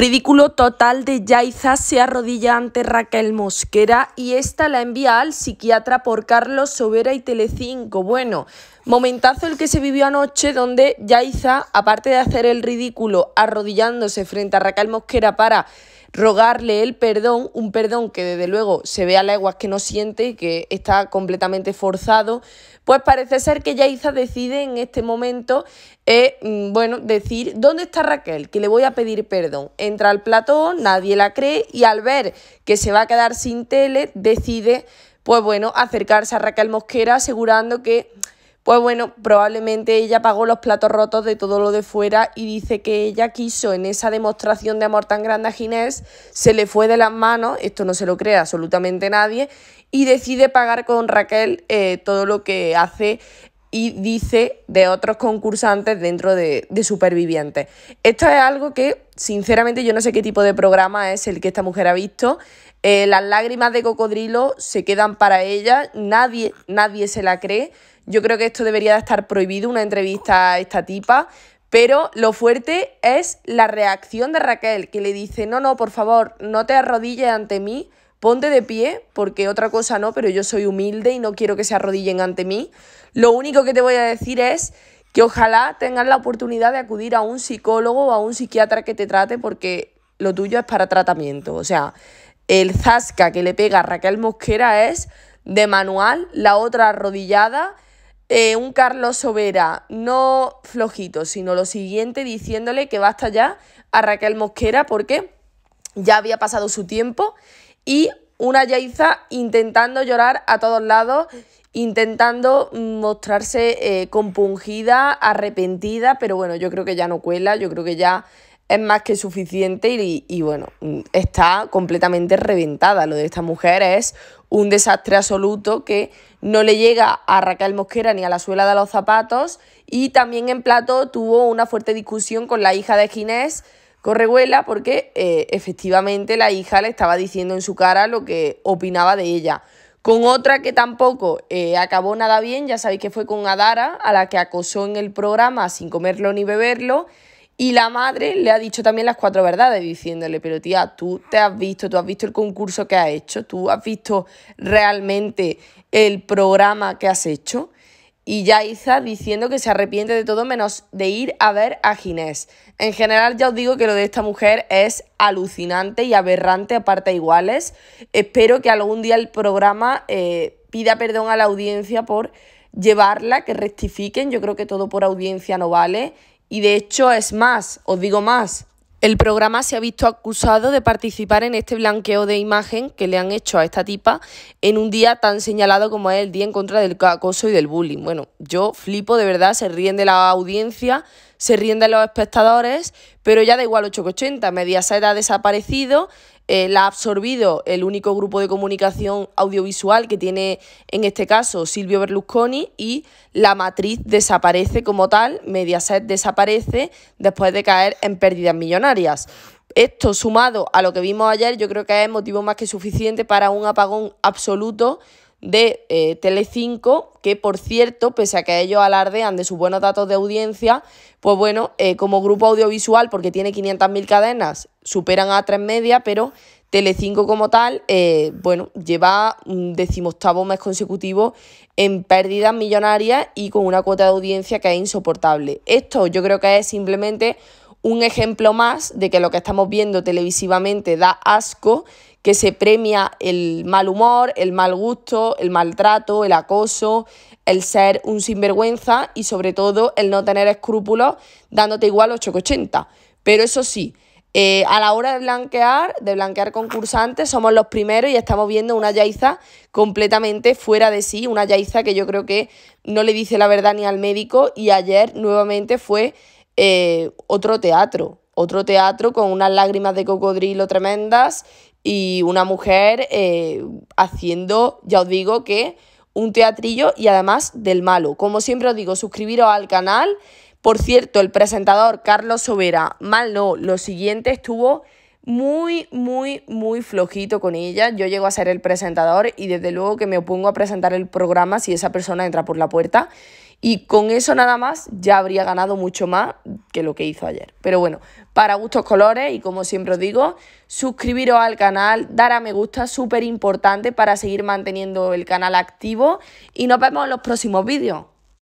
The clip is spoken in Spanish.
Ridículo total de Yaiza se arrodilla ante Raquel Mosquera y esta la envía al psiquiatra por Carlos Sobera y Telecinco. Bueno, momentazo el que se vivió anoche donde Yaiza, aparte de hacer el ridículo arrodillándose frente a Raquel Mosquera para rogarle el perdón, un perdón que desde luego se ve a leguas que no siente y que está completamente forzado, pues parece ser que Yaiza decide en este momento, eh, mm, bueno, decir, ¿dónde está Raquel? Que le voy a pedir perdón. Entra al plató, nadie la cree y al ver que se va a quedar sin tele, decide, pues bueno, acercarse a Raquel Mosquera asegurando que pues bueno, probablemente ella pagó los platos rotos de todo lo de fuera y dice que ella quiso en esa demostración de amor tan grande a Ginés, se le fue de las manos, esto no se lo cree absolutamente nadie, y decide pagar con Raquel eh, todo lo que hace y dice de otros concursantes dentro de, supervivientes. Esto es algo que, sinceramente, yo no sé qué tipo de programa es el que esta mujer ha visto. Eh, las lágrimas de cocodrilo se quedan para ella, nadie, nadie se la cree. Yo creo que esto debería de estar prohibido, una entrevista a esta tipa, pero lo fuerte es la reacción de Raquel, que le dice, no, no, por favor, no te arrodilles ante mí, ponte de pie, porque otra cosa no, pero yo soy humilde y no quiero que se arrodillen ante mí. Lo único que te voy a decir es que ojalá tengas la oportunidad de acudir a un psicólogo o a un psiquiatra que te trate, porque lo tuyo es para tratamiento. O sea, el zasca que le pega a Raquel Mosquera es de manual, la otra arrodillada eh, un Carlos Sobera, no flojito, sino lo siguiente, diciéndole que basta ya a Raquel Mosquera porque ya había pasado su tiempo y una Yaiza intentando llorar a todos lados, intentando mostrarse eh, compungida, arrepentida, pero bueno, yo creo que ya no cuela, yo creo que ya es más que suficiente y, y bueno, está completamente reventada. Lo de esta mujer es un desastre absoluto que no le llega a Raquel Mosquera ni a la suela de los zapatos. Y también en plato tuvo una fuerte discusión con la hija de Ginés Correguela porque eh, efectivamente la hija le estaba diciendo en su cara lo que opinaba de ella. Con otra que tampoco eh, acabó nada bien, ya sabéis que fue con Adara, a la que acosó en el programa sin comerlo ni beberlo. Y la madre le ha dicho también las cuatro verdades, diciéndole, pero tía, tú te has visto, tú has visto el concurso que has hecho, tú has visto realmente el programa que has hecho. Y ya diciendo que se arrepiente de todo menos de ir a ver a Ginés. En general ya os digo que lo de esta mujer es alucinante y aberrante aparte de iguales. Espero que algún día el programa eh, pida perdón a la audiencia por llevarla, que rectifiquen. Yo creo que todo por audiencia no vale y de hecho es más, os digo más, el programa se ha visto acusado de participar en este blanqueo de imagen que le han hecho a esta tipa en un día tan señalado como es el Día en contra del acoso y del bullying. Bueno, yo flipo de verdad, se ríen de la audiencia, se ríen de los espectadores, pero ya da igual 880, Mediaset ha desaparecido, eh, la ha absorbido el único grupo de comunicación audiovisual que tiene en este caso Silvio Berlusconi y la matriz desaparece como tal, Mediaset desaparece después de caer en pérdidas millonarias. Esto sumado a lo que vimos ayer, yo creo que es motivo más que suficiente para un apagón absoluto de tele eh, Telecinco, que por cierto, pese a que ellos alardean de sus buenos datos de audiencia, pues bueno, eh, como grupo audiovisual, porque tiene 500.000 cadenas, superan a tres media, pero Telecinco como tal, eh, bueno, lleva un decimoctavo mes consecutivo en pérdidas millonarias y con una cuota de audiencia que es insoportable. Esto yo creo que es simplemente un ejemplo más de que lo que estamos viendo televisivamente da asco, que se premia el mal humor, el mal gusto, el maltrato, el acoso, el ser un sinvergüenza y sobre todo el no tener escrúpulos dándote igual 8,80. Pero eso sí, eh, a la hora de blanquear, de blanquear concursantes, somos los primeros y estamos viendo una Yaiza completamente fuera de sí, una Yaiza que yo creo que no le dice la verdad ni al médico y ayer nuevamente fue eh, otro teatro, otro teatro con unas lágrimas de cocodrilo tremendas y una mujer eh, haciendo, ya os digo que, un teatrillo y además del malo. Como siempre os digo, suscribiros al canal. Por cierto, el presentador Carlos Sobera, mal no, lo siguiente estuvo muy, muy, muy flojito con ella. Yo llego a ser el presentador y desde luego que me opongo a presentar el programa si esa persona entra por la puerta. Y con eso nada más ya habría ganado mucho más que lo que hizo ayer. Pero bueno, para gustos colores y como siempre os digo, suscribiros al canal, dar a me gusta, súper importante para seguir manteniendo el canal activo y nos vemos en los próximos vídeos.